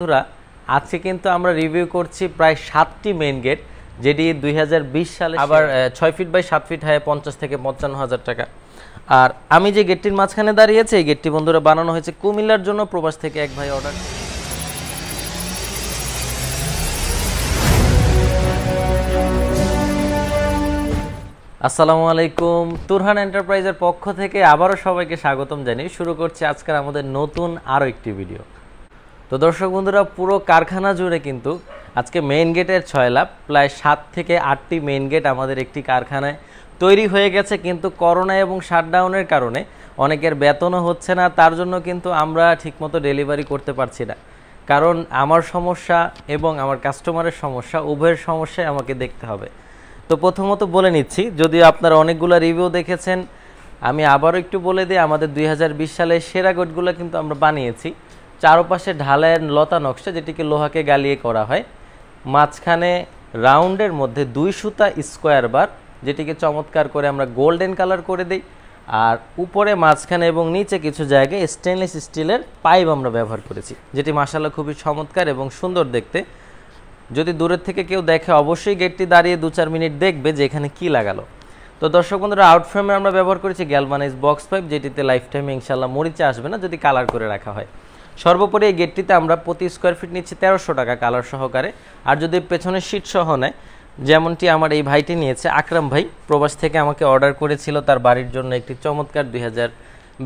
বন্ধুরা আজকে কিন্তু আমরা রিভিউ করছি প্রায় সাতটি মেন গেট যেটি দুই সালে আবার ছয় ফিট বাই সাত ফিট হয় পঞ্চাশ থেকে পঞ্চান্ন হাজার টাকা আর আমি যে গেটটির মাঝখানে দাঁড়িয়েছি এই গেটটি বন্ধুরা বানানো হয়েছে কুমিল্লার জন্য প্রবাস থেকে এক ভাই অর্ডার আসসালামু আলাইকুম তুরহান এন্টারপ্রাইজের পক্ষ থেকে আবারও সবাইকে স্বাগতম জানিয়ে শুরু করছি আজকের আমাদের নতুন আরও একটি ভিডিও তো দর্শক বন্ধুরা পুরো কারখানা জুড়ে কিন্তু আজকে মেইন গেটের ছয় লাভ প্রায় সাত থেকে আটটি মেইন গেট আমাদের একটি কারখানায় তৈরি হয়ে গেছে কিন্তু করোনা এবং শাটডাউনের কারণে অনেকের বেতনও হচ্ছে না তার জন্য কিন্তু আমরা ঠিকমতো ডেলিভারি করতে পারছি না কারণ আমার সমস্যা এবং আমার কাস্টমারের সমস্যা উভয়ের সমস্যায় আমাকে দেখতে হবে তো প্রথমত বলে নিচ্ছি যদিও আপনারা অনেকগুলো রিভিউ দেখেছেন আমি আবারও একটু বলে দিই আমাদের দুই সালে সেরা গোটগুলো কিন্তু আমরা বানিয়েছি চারপাশে ঢালের লতা নকশা যেটিকে লোহাকে গালিয়ে করা হয় মাঝখানে রাউন্ডের মধ্যে দুই সুতা স্কোয়ার বার যেটিকে চমৎকার করে আমরা গোল্ডেন কালার করে দিই আর উপরে মাঝখানে এবং নিচে কিছু জায়গায় স্টেনলেস স্টিলের পাইপ আমরা ব্যবহার করেছি যেটি মাসালা খুবই চমৎকার এবং সুন্দর দেখতে যদি দূরের থেকে কেউ দেখে অবশ্যই গেটটি দাঁড়িয়ে দু চার মিনিট দেখবে যে এখানে কী লাগালো তো দর্শক বন্ধুরা আউটফ্রেমে আমরা ব্যবহার করেছি গ্যালমানাইজ বক্স পাইপ যেটিতে লাইফ টাইমে ইনশাল্লাহ মরিচে আসবে না যদি কালার করে রাখা হয় সর্বোপরি এই গেটটিতে আমরা প্রতি স্কোয়ার ফিট নিচ্ছি তেরোশো টাকা কালার সহকারে আর যদি পেছনের সিট সহ নেয় যেমনটি আমার এই ভাইটি নিয়েছে আকরাম ভাই প্রবাস থেকে আমাকে অর্ডার করেছিল তার বাড়ির জন্য একটি চমৎকার দুই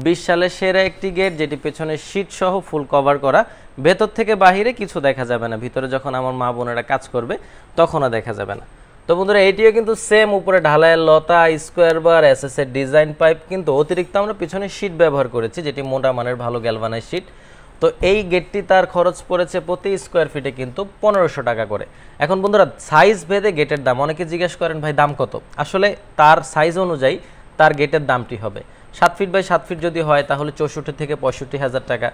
বিশ সালে সেরা একটি গেট যেটি পেছনে সিট সহ ফুল কভার করা ভেতর থেকে বাহিরে কিছু দেখা যাবে না ভিতরে যখন আমার মা বোনেরা কাজ করবে তখনও দেখা যাবে না তো বন্ধুরা এটিও কিন্তু সেম উপরে ঢালাইয়ের লতা স্কোয়ার বার এস এস এর ডিজাইন পাইপ কিন্তু অতিরিক্ত আমরা পিছনে শীট ব্যবহার করেছি যেটি মোটা মানের ভালো গ্যালভানাইজ শীট তো এই গেটটি তার খরচ পড়েছে প্রতি স্কোয়ার ফিটে কিন্তু পনেরোশো টাকা করে এখন বন্ধুরা সাইজ ভেদে গেটের দাম অনেকে জিজ্ঞেস করেন ভাই দাম কত আসলে তার সাইজ অনুযায়ী তার গেটের দামটি হবে সাত ফিট বাই সাত ফিট যদি হয় তাহলে চৌষট্টি থেকে পঁয়ষট্টি হাজার টাকা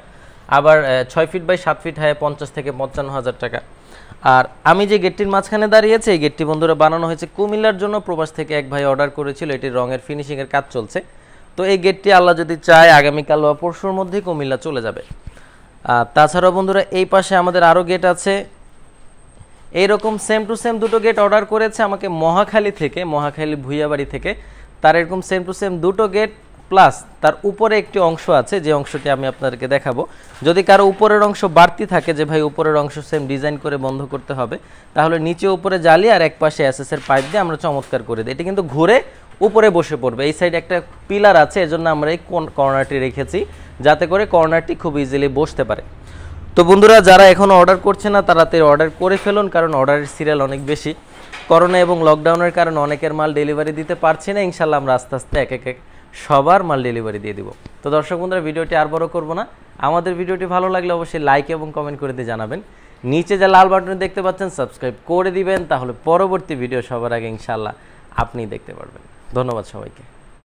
আবার ছয় ফিট বাই সাত ফিট হয় পঞ্চাশ থেকে পঞ্চান্ন হাজার টাকা আর আমি যে গেটটির মাঝখানে দাঁড়িয়েছি এই গেটটি বন্ধুরা বানানো হয়েছে কুমিল্লার জন্য প্রবাস থেকে এক ভাই অর্ডার করেছিল এটির রঙের ফিনিশিংয়ের কাজ চলছে তো এই গেটটি আল্লাহ যদি চায় আগামীকাল বা পরশুর মধ্যেই কুমিল্লা চলে যাবে তাছাড়াও বন্ধুরা এই পাশে আমাদের আরও গেট আছে এইরকম সেম টু সেম দুটো গেট অর্ডার করেছে আমাকে মহাখালী থেকে মহাখালী ভুইয়াবাড়ি থেকে তার এরকম সেম টু সেম দুটো গেট প্লাস তার উপরে একটি অংশ আছে যে অংশটি আমি আপনাদেরকে দেখাবো যদি কারো উপরের অংশ বাড়তি থাকে যে ভাই উপরের অংশ সেম ডিজাইন করে বন্ধ করতে হবে তাহলে নিচে উপরে জালি আর এক পাশে এসএসের পাইপ দিয়ে আমরা চমৎকার করে দিই এটি কিন্তু ঘুরে উপরে বসে পড়বে এই সাইডে একটা পিলার আছে এজন্য আমরা এই কর্নারটি রেখেছি যাতে করে কর্নারটি খুব ইজিলি বসতে পারে তো বন্ধুরা যারা এখনও অর্ডার করছে না তারা অর্ডার করে ফেলুন কারণ অর্ডারের সিরিয়াল অনেক বেশি করোনা এবং লকডাউনের কারণে অনেকের মাল ডেলিভারি দিতে পারছি না ইনশাল্লাহ আমরা আস্তে আস্তে এক এক সবার মাল ডেলিভারি দিয়ে দিব তো দর্শক বন্ধুরা ভিডিওটি আর বড় করবো না আমাদের ভিডিওটি ভালো লাগলে অবশ্যই লাইক এবং কমেন্ট করে দিয়ে জানাবেন নিচে যা লাল বাটন দেখতে পাচ্ছেন সাবস্ক্রাইব করে দিবেন তাহলে পরবর্তী ভিডিও সবার আগে ইনশাল্লাহ আপনি দেখতে পারবেন ধন্যবাদ সবাইকে